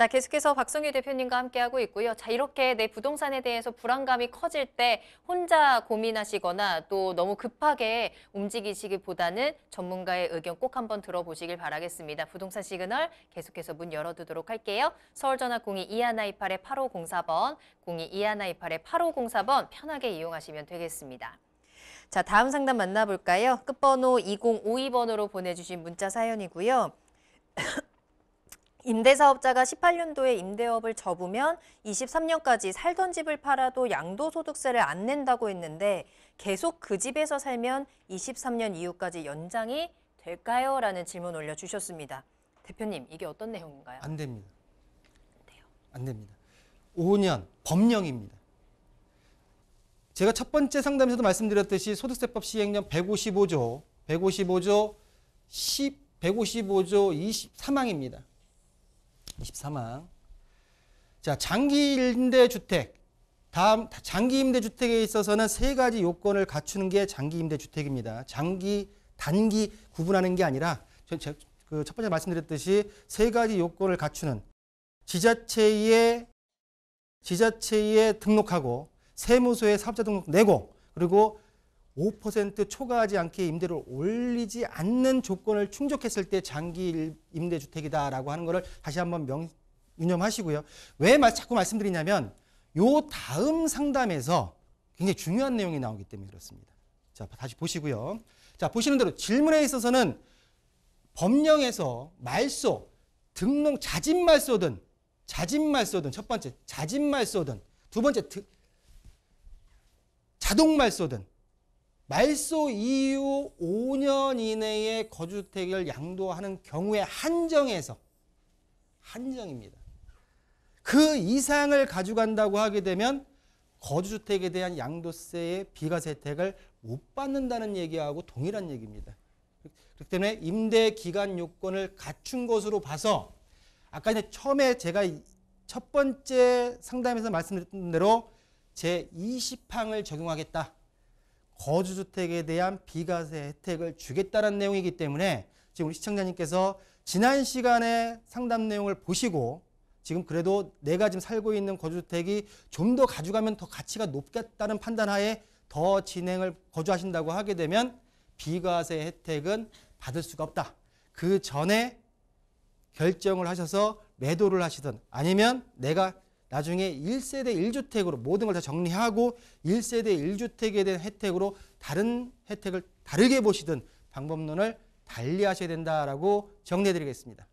자, 계속해서 박성희 대표님과 함께하고 있고요. 자, 이렇게 내 부동산에 대해서 불안감이 커질 때 혼자 고민하시거나 또 너무 급하게 움직이시기보다는 전문가의 의견 꼭 한번 들어보시길 바라겠습니다. 부동산 시그널 계속해서 문 열어두도록 할게요. 서울전화 02-2128-8504번, 02-2128-8504번 편하게 이용하시면 되겠습니다. 자, 다음 상담 만나볼까요? 끝번호 2052번으로 보내주신 문자 사연이고요. 임대사업자가 18년도에 임대업을 접으면 23년까지 살던 집을 팔아도 양도소득세를 안 낸다고 했는데 계속 그 집에서 살면 23년 이후까지 연장이 될까요? 라는 질문 올려주셨습니다. 대표님, 이게 어떤 내용인가요? 안 됩니다. 안 됩니다. 5년 법령입니다. 제가 첫 번째 상담에서도 말씀드렸듯이 소득세법 시행령 155조, 155조 10, 155조 23항입니다. 2 4항 자, 장기 임대주택. 다음, 장기 임대주택에 있어서는 세 가지 요건을 갖추는 게 장기 임대주택입니다. 장기, 단기 구분하는 게 아니라, 그첫 번째 말씀드렸듯이 세 가지 요건을 갖추는 지자체에, 지자체에 등록하고 세무서에 사업자 등록 내고 그리고 5% 초과하지 않게 임대료를 올리지 않는 조건을 충족했을 때 장기 임대주택이다라고 하는 것을 다시 한번 명, 유념하시고요. 왜 자꾸 말씀드리냐면 요 다음 상담에서 굉장히 중요한 내용이 나오기 때문에 그렇습니다. 자, 다시 보시고요. 자, 보시는 대로 질문에 있어서는 법령에서 말소, 등록 자진 말소든 자진 말소든 첫 번째 자진 말소든 두 번째 자동 말소든 말소 이후 5년 이내에 거주택을 양도하는 경우에 한정해서 한정입니다. 그 이상을 가져간다고 하게 되면 거주주택에 대한 양도세의 비과세 혜택을 못 받는다는 얘기하고 동일한 얘기입니다. 그렇기 때문에 임대 기간 요건을 갖춘 것으로 봐서 아까 이제 처음에 제가 첫 번째 상담에서 말씀드렸던 대로 제 20항을 적용하겠다. 거주주택에 대한 비과세 혜택을 주겠다는 내용이기 때문에 지금 우리 시청자님께서 지난 시간에 상담 내용을 보시고 지금 그래도 내가 지금 살고 있는 거주주택이 좀 더 가져가면 더 가치가 높겠다는 판단하에 더 진행을 거주하신다고 하게 되면 비과세 혜택은 받을 수가 없다. 그 전에 결정을 하셔서 매도를 하시든 아니면 내가 나중에 1세대 1주택으로 모든 걸 다 정리하고 1세대 1주택에 대한 혜택으로 다른 혜택을 다르게 보시든 방법론을 달리 하셔야 된다라고 정리해드리겠습니다.